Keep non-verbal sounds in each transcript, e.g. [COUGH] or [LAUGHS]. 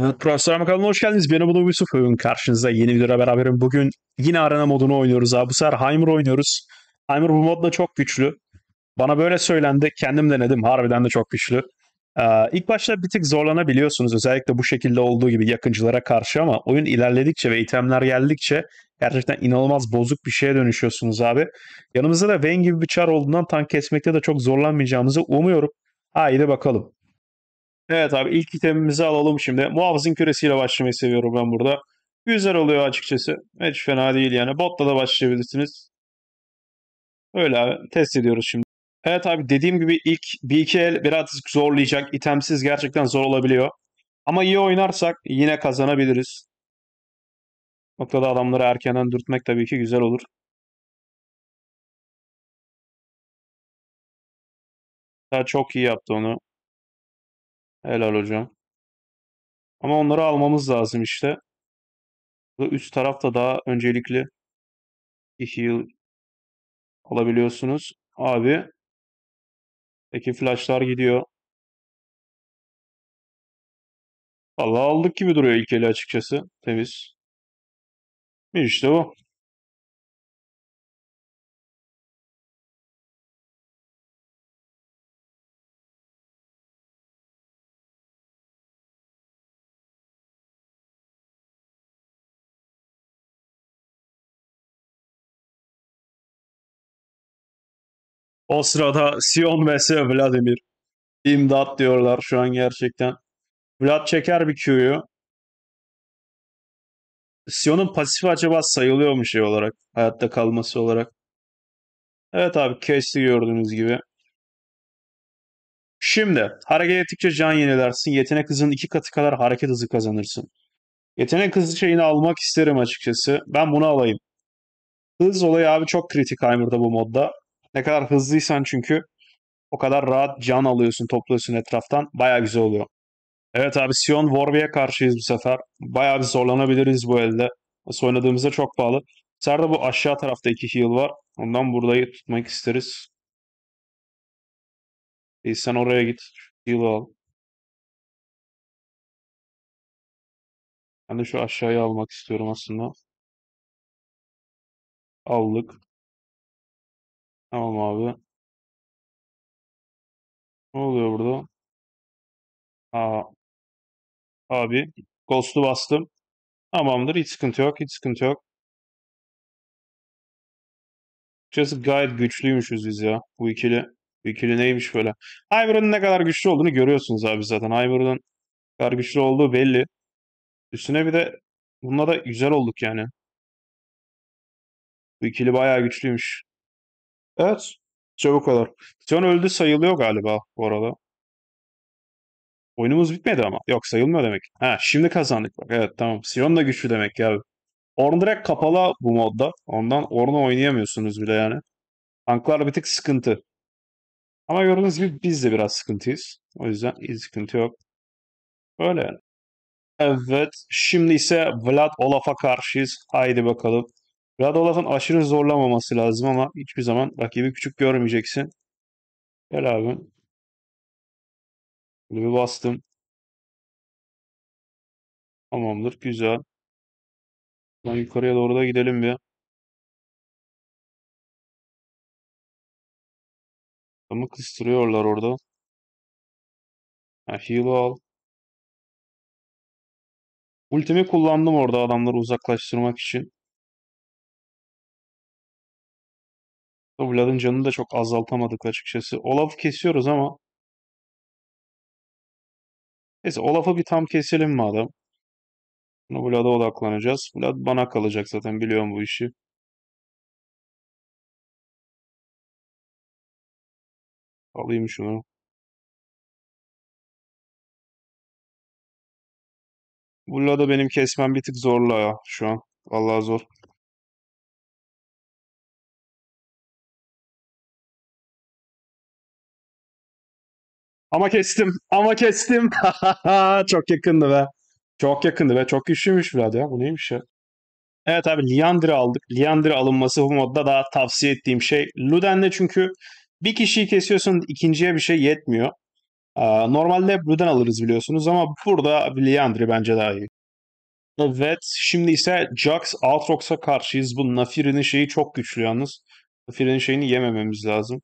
Evet Profesör Makalın hoş geldiniz. Ben Abunu Yusuf Övün karşınızda yeni videoda beraberim. Bugün yine arena modunu oynuyoruz abi. Bu sefer Heimer oynuyoruz. Heimer bu modda çok güçlü. Bana böyle söylendi. Kendim denedim. Harbiden de çok güçlü. Ee, ilk başta bir tık zorlanabiliyorsunuz. Özellikle bu şekilde olduğu gibi yakıncılara karşı ama oyun ilerledikçe ve itemler geldikçe gerçekten inanılmaz bozuk bir şeye dönüşüyorsunuz abi. Yanımızda da Vayne gibi bir çar olduğundan tank kesmekte de çok zorlanmayacağımızı umuyorum. Haydi bakalım. Evet abi ilk itemimizi alalım şimdi. Muhafızın küresiyle başlamayı seviyorum ben burada. Güzel oluyor açıkçası. Hiç fena değil yani. Botla da başlayabilirsiniz. Öyle abi. Test ediyoruz şimdi. Evet abi dediğim gibi ilk bir iki el biraz zorlayacak. İtemsiz gerçekten zor olabiliyor. Ama iyi oynarsak yine kazanabiliriz. Noktada adamları erkenden dürtmek tabii ki güzel olur. Daha çok iyi yaptı onu. Helal hocam. Ama onları almamız lazım işte. Bu Üst tarafta daha öncelikli iki yıl alabiliyorsunuz. Abi peki flashlar gidiyor. Allah aldık gibi duruyor ilk eli açıkçası. Temiz. İşte bu. O sırada Sion vs Vladimir. İmdat diyorlar şu an gerçekten. Vlad çeker bir Q'yu. Sion'un pasifi acaba sayılıyor mu şey olarak? Hayatta kalması olarak. Evet abi kesti gördüğünüz gibi. Şimdi hareket ettikçe can yenilersin. Yetenek hızının iki katı kadar hareket hızı kazanırsın. Yetenek hızı şeyini almak isterim açıkçası. Ben bunu alayım. Hız olayı abi çok kritik Heimer'da bu modda. Ne kadar hızlıysan çünkü o kadar rahat can alıyorsun, topluyorsun etraftan. Baya güzel oluyor. Evet abi Sion Warby'e karşıyız bu sefer. Baya bir zorlanabiliriz bu elde. Nasıl oynadığımıza çok bağlı. Bu bu aşağı tarafta iki heal var. Ondan burayı tutmak isteriz. E sen oraya git. Heal'ı al. Ben de şu aşağıya almak istiyorum aslında. Aldık. Tamam abi. Ne oluyor burada? Aa, abi Ghost'u bastım. Tamamdır. Hiç sıkıntı yok. Hiç sıkıntı yok. Açıkçası gayet güçlüymüşüz biz ya. Bu ikili. Bu ikili neymiş böyle. Hybrid'in ne kadar güçlü olduğunu görüyorsunuz abi zaten. Hybrid'in ne kadar güçlü olduğu belli. Üstüne bir de bununla da güzel olduk yani. Bu ikili bayağı güçlüymüş. Evet. çabuk bu kadar. Piton öldü sayılıyor galiba bu arada. Oyunumuz bitmedi ama. Yok sayılmıyor demek. Ha şimdi kazandık bak. Evet tamam. Sion da güçlü demek ya. Orn direkt kapalı bu modda. Ondan Orn'u oynayamıyorsunuz bile yani. Tanklar bir tık sıkıntı. Ama gördüğünüz gibi biz de biraz sıkıntıyız. O yüzden iyi sıkıntı yok. Öyle yani. Evet. Şimdi ise Vlad Olaf'a karşıyız. Haydi bakalım. Radolat'ın aşırı zorlamaması lazım ama hiçbir zaman rakibi küçük görmeyeceksin. Gel abi. Böyle bastım. Tamamdır. Güzel. Ben yukarıya doğru da gidelim bir. Adamı kıstırıyorlar orada. Ha, heal'ı al. Ultimi kullandım orada adamları uzaklaştırmak için. Vlad'ın canını da çok azaltamadık açıkçası. Olaf'ı kesiyoruz ama neyse Olaf'ı bir tam keselim madem. Bunu Vlad'a odaklanacağız. Vlad bana kalacak zaten biliyorum bu işi. Alayım şunu. Vlad'a benim kesmem bir tık zorla ya şu an. Vallahi zor. Ama kestim. Ama kestim. [LAUGHS] Çok yakındı be. Çok yakındı be. Çok güçlüymüş Vlad ya. Bu neymiş ya? Evet abi Liandre aldık. Liandre alınması bu modda daha tavsiye ettiğim şey. Luden'de çünkü bir kişiyi kesiyorsun ikinciye bir şey yetmiyor. Normalde Luden alırız biliyorsunuz ama burada Liandre bence daha iyi. Evet şimdi ise Jax Aatrox'a karşıyız. Bu Nafir'in şeyi çok güçlü yalnız. Nafir'in şeyini yemememiz lazım.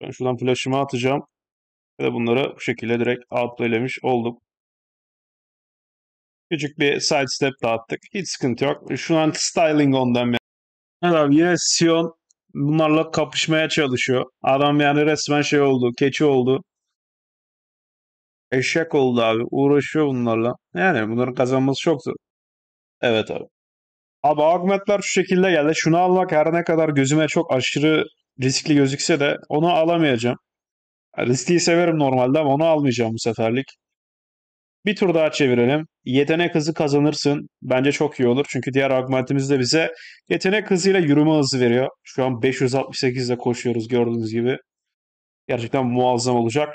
Ben şuradan flash'ımı atacağım. Ve bunları bu şekilde direkt outplaylemiş olduk. Küçük bir side step dağıttık. Hiç sıkıntı yok. Şu an styling ondan beri. Evet abi yine Sion bunlarla kapışmaya çalışıyor. Adam yani resmen şey oldu. Keçi oldu. Eşek oldu abi. Uğraşıyor bunlarla. Yani bunların kazanması çok zor. Evet abi. Abi augmentler şu şekilde geldi. Şunu almak her ne kadar gözüme çok aşırı riskli gözükse de onu alamayacağım. Riskliyi severim normalde ama onu almayacağım bu seferlik. Bir tur daha çevirelim. Yetenek hızı kazanırsın. Bence çok iyi olur. Çünkü diğer argumentimiz de bize yetenek hızıyla yürüme hızı veriyor. Şu an 568 ile koşuyoruz gördüğünüz gibi. Gerçekten muazzam olacak.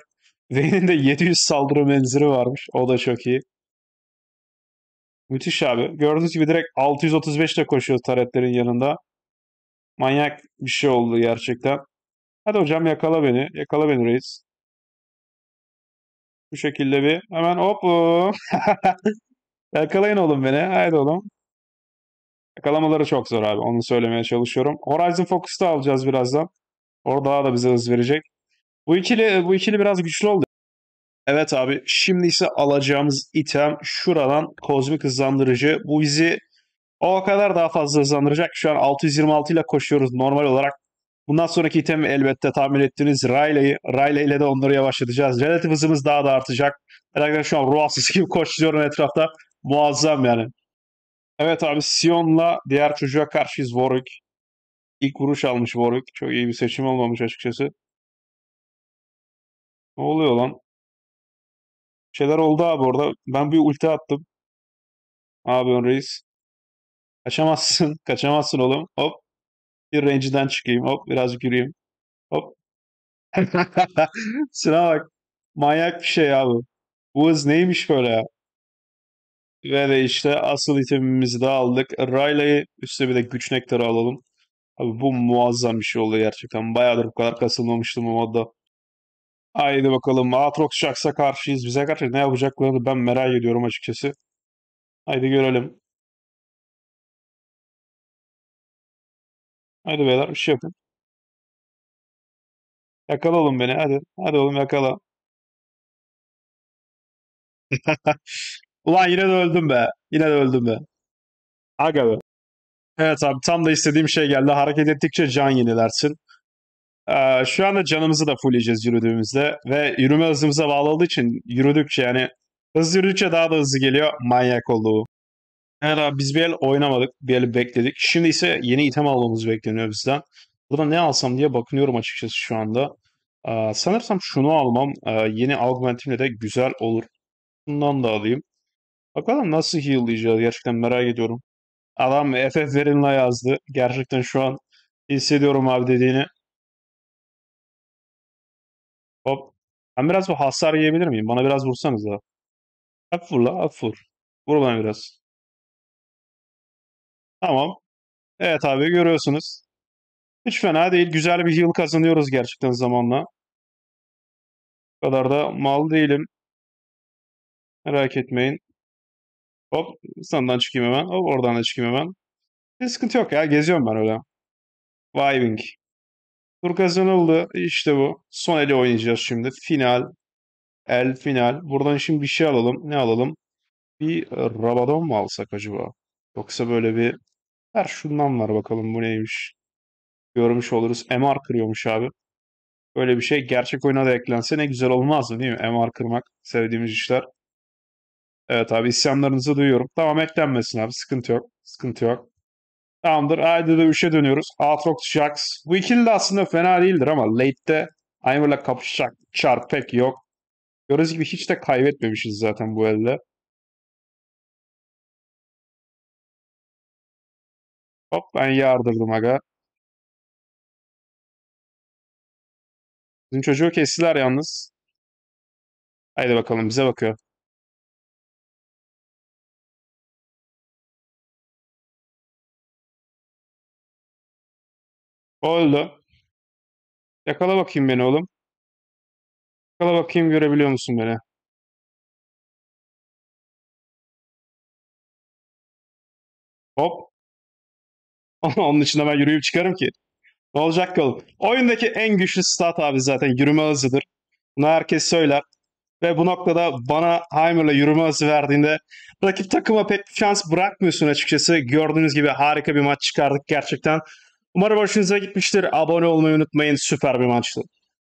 Vayne'in de 700 saldırı menzili varmış. O da çok iyi. Müthiş abi. Gördüğünüz gibi direkt 635 ile koşuyoruz taretlerin yanında. Manyak bir şey oldu gerçekten. Hadi hocam yakala beni. Yakala beni reis. Bu şekilde bir. Hemen hop. [LAUGHS] Yakalayın oğlum beni. Haydi oğlum. Yakalamaları çok zor abi. Onu söylemeye çalışıyorum. Horizon Focus'ta alacağız birazdan. Orada da bize hız verecek. Bu ikili, bu ikili biraz güçlü oldu. Evet abi şimdi ise alacağımız item şuradan kozmik hızlandırıcı. Bu bizi o kadar daha fazla hızlandıracak. Şu an 626 ile koşuyoruz normal olarak. Bundan sonraki item elbette tahmin ettiğiniz Riley. Riley ile de onları yavaşlatacağız. Relatif hızımız daha da artacak. Herhalde şu an ruhsuz gibi [LAUGHS] koşuyorum etrafta. Muazzam yani. Evet abi Sion'la diğer çocuğa karşıyız Warwick. İlk vuruş almış Warwick. Çok iyi bir seçim olmamış açıkçası. Ne oluyor lan? şeyler oldu abi orada. Ben bir ulti attım. Abi on reis. Kaçamazsın. [LAUGHS] Kaçamazsın oğlum. Hop. Bir range'den çıkayım. Hop biraz yürüyeyim. Hop. [LAUGHS] Şuna bak. Manyak bir şey abi. bu. hız neymiş böyle Ve de işte asıl itemimizi de aldık. Rayla'yı üstüne bir de güç nektarı alalım. Abi bu muazzam bir şey oldu gerçekten. Bayağıdır bu kadar kasılmamıştım bu modda. Haydi bakalım. Aatrox Shax'a karşıyız. Bize karşı ne yapacaklarını ben merak ediyorum açıkçası. Haydi görelim. Hadi beyler bir şey yapın. Yakala oğlum beni hadi. Hadi oğlum yakala. [LAUGHS] Ulan yine de öldüm be. Yine de öldüm be. Aga be. Evet abi tam da istediğim şey geldi. Hareket ettikçe can yenilersin. Ee, şu anda canımızı da full yiyeceğiz yürüdüğümüzde. Ve yürüme hızımıza bağlı olduğu için yürüdükçe yani hızlı yürüdükçe daha da hızlı geliyor. Manyak olduğu. Evet abi biz bir el oynamadık. Bir el bekledik. Şimdi ise yeni item almamız bekleniyor bizden. Burada ne alsam diye bakınıyorum açıkçası şu anda. Ee, sanırsam şunu almam e, yeni augmentimle de güzel olur. Bundan da alayım. Bakalım nasıl heal'layacağız gerçekten merak ediyorum. Adam FF verinle yazdı. Gerçekten şu an hissediyorum abi dediğini. Hop. Ben biraz bu hasar yiyebilir miyim? Bana biraz vursanız da. Hafif vur la hafif vur. Vur bana biraz. Tamam. Evet abi görüyorsunuz. Hiç fena değil. Güzel bir yıl kazanıyoruz gerçekten zamanla. Bu kadar da mal değilim. Merak etmeyin. Hop sandan çıkayım hemen. Hop oradan da çıkayım hemen. Bir sıkıntı yok ya. Geziyorum ben öyle. Vibing. Tur kazanıldı. İşte bu. Son eli oynayacağız şimdi. Final. El final. Buradan şimdi bir şey alalım. Ne alalım? Bir Rabadon mu alsak acaba? Yoksa böyle bir Ver şundan var bakalım bu neymiş. Görmüş oluruz. MR kırıyormuş abi. Böyle bir şey gerçek oyuna da eklense ne güzel olmazdı değil mi? MR kırmak sevdiğimiz işler. Evet abi isyanlarınızı duyuyorum. Tamam eklenmesin abi sıkıntı yok. Sıkıntı yok. Tamamdır. Haydi dövüşe dönüyoruz. Aatrox Jax. Bu ikili de aslında fena değildir ama late'de Aymer'la kapışacak çarp yok. Görüyoruz gibi hiç de kaybetmemişiz zaten bu elde. Hop ben yardırdım aga. Bizim çocuğu kestiler yalnız. Haydi bakalım bize bakıyor. Oldu. Yakala bakayım beni oğlum. Yakala bakayım görebiliyor musun beni? Hop. Onun dışında ben yürüyüp çıkarım ki. Ne olacak ki oğlum? Oyundaki en güçlü stat abi zaten yürüme hızıdır. Bunu herkes söyler. Ve bu noktada bana Heimer'la yürüme hızı verdiğinde rakip takıma pek şans bırakmıyorsun açıkçası. Gördüğünüz gibi harika bir maç çıkardık gerçekten. Umarım hoşunuza gitmiştir. Abone olmayı unutmayın. Süper bir maçtı.